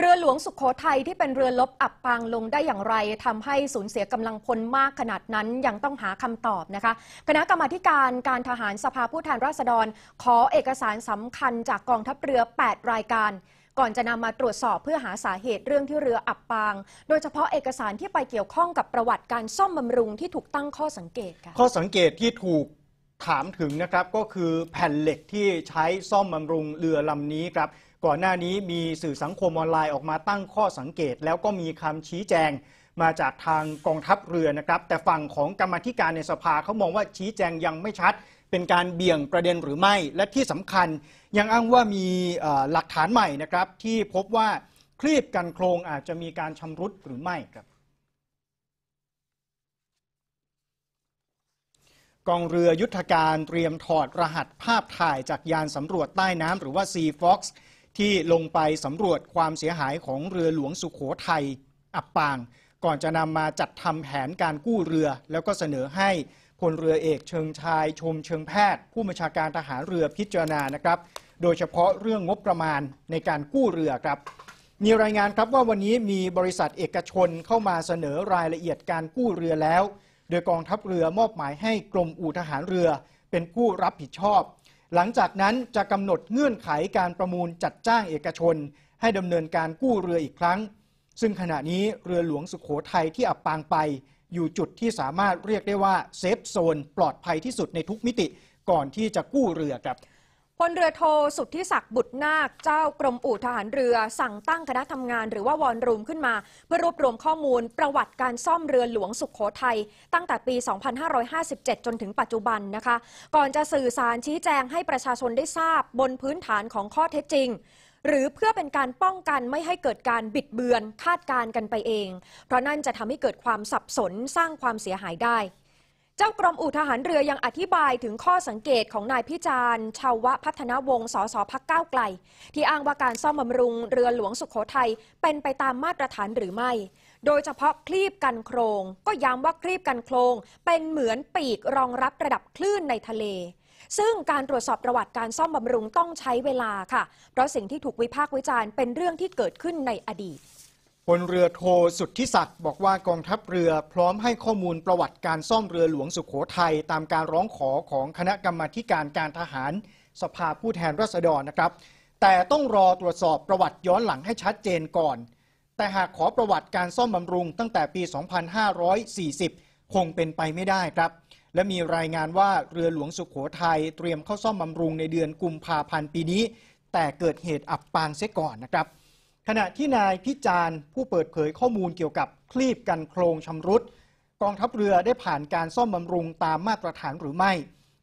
เรือหลวงสุขโขทัยที่เป็นเรือลบอับปางลงได้อย่างไร ทำให้สูญเสียกำลังพลมากขนาดนั้นยังต้องหาคำตอบนะคะคณะกรรมาการการทหารสภาผู้แทนราษฎร ขอเอกสารสำคัญจากกองทัพเรือ 8 รายการ ก่อนจะนำมาตรวจสอบเพื่อหาสาเหตุเรื่องที่เรืออับปาง โดยเฉพาะเอกสารที่ไปเกี่ยวข้องกับประวัติการซ่อมบำรุงที่ถูกตั้งข้อสังเกตค่ะข้อสังเกตที่ถูกถามถึงนะครับก็คือแผ่นเหล็กที่ใช้ซ่อมบำรุงเรือลำนี้ครับก่อนหน้านี้มีสื่อสังคมออนไลน์ออกมาตั้งข้อสังเกต แล้วก็มีคำชี้แจงมาจากทางกองทัพเรือนะครับแต่ฝั่งของกรรมธิการในสภาเขามองว่าชี้แจงยังไม่ชัดเป็นการเบี่ยงประเด็นหรือไม่ และที่สำคัญยังอ้างว่ามีหลักฐานใหม่นะครับที่พบว่าคลีบกันโครงอาจจะมีการชำรุดหรือไม่ครับกองเรือยุทธการเตรียมถอดรหัสภาพถ่ายจากยานสำรวจใต้น้ำ หรือว่า Sea Fox ที่ลงไปสำรวจความเสียหายของเรือหลวงสุขโขทัยอับปาง ก่อนจะนำมาจัดทำแผนการกู้เรือ แล้วก็เสนอให้พลเรือเอกเชิงชาย ชมเชิงแพทย์ ผู้บัญชาการทหารเรือพิจารณานะครับ โดยเฉพาะเรื่องงบประมาณในการกู้เรือครับ มีรายงานครับว่าวันนี้มีบริษัทเอกชนเข้ามาเสนอรายละเอียดการกู้เรือแล้วโดยกองทัพเรือมอบหมายให้กรมอู่ทหารเรือเป็นผู้รับผิดชอบ หลังจากนั้นจะกำหนดเงื่อนไขการประมูลจัดจ้างเอกชน ให้ดำเนินการกู้เรืออีกครั้ง ซึ่งขณะนี้เรือหลวงสุขโขทัยที่อับปางไป อยู่จุดที่สามารถเรียกได้ว่าเซฟโซนปลอดภัยที่สุดในทุกมิติก่อนที่จะกู้เรือครับพลเรือโท สุทธิศักดิ์บุตรนาคเจ้ากรมอู่ทหารเรือ สั่งตั้งคณะทำงานหรือว่าวอนรูมขึ้นมา เพื่อรวบรวมข้อมูลประวัติการซ่อมเรือหลวงสุขโขทัยตั้งแต่ปี 2557 จนถึงปัจจุบันนะคะ ก่อนจะสื่อสารชี้แจงให้ประชาชนได้ทราบบนพื้นฐานของข้อเท็จจริง หรือเพื่อเป็นการป้องกันไม่ให้เกิดการบิดเบือนคาดการกันไปเอง เพราะนั่นจะทำให้เกิดความสับสนสร้างความเสียหายได้จ้ากรมอู่ทหารเรือยังอธิบายถึงข้อสังเกตของนายพิจารณ์ ชาวะพัฒนาวงศ์สสพักเก้าไกล ที่อ้างว่าการซ่อมบำรุง เรือหลวงสุขโขทัย เป็นไปตามมาตรฐานหรือไม่ โดยเฉพาะคลีบกันโครง ก็ย้ำว่าคลีบกันโครงเป็นเหมือนปีกรองรับระดับคลื่นในทะเล ซึ่งการตรวจสอบประวัติการซ่อมบำรุงต้องใช้เวลาค่ะ เพราะสิ่งที่ถูกวิพากษ์วิจารณ์เป็นเรื่องที่เกิดขึ้นในอดีตพลเรือโทสุทธิศักดิ์บอกว่ากองทัพเรือ พร้อมให้ข้อมูลประวัติการซ่อมเรือหลวงสุขโขทัยตามการร้องขอของคณะกรรมาการการทหาร สภาผู้แทนราษฎรนะครับ แต่ต้องรอตรวจสอบประวัติย้อนหลังให้ชัดเจนก่อน แต่หากขอประวัติการซ่อมบำรุง ตั้งแต่ปี 2540 คงเป็นไปไม่ได้ครับ และมีรายงานว่าเรือหลวงสุขโขทัยเตรียมเข้าซ่อมบำรุงในเดือนกุมภาพันธ์ปีนี้ แต่เกิดเหตุอับปางเสียก่อนนะครับขณะที่นายพิจารณ์ผู้เปิดเผยข้อมูลเกี่ยวกับคลีบกันโครงชำรุดกองทัพเรือได้ผ่านการซ่อมบำรุงตามมาตรฐานหรือไม่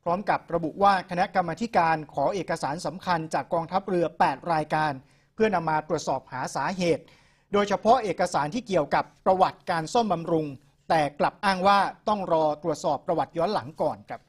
พร้อมกับระบุว่าคณะกรรมการขอเอกสารสำคัญ จากกองทัพเรือ 8 รายการ เพื่อนำมาตรวจสอบหาสาเหตุ โดยเฉพาะเอกสารที่เกี่ยวกับประวัติการซ่อมบำรุง แต่กลับอ้างว่าต้องรอตรวจสอบประวัติย้อนหลังก่อนครับ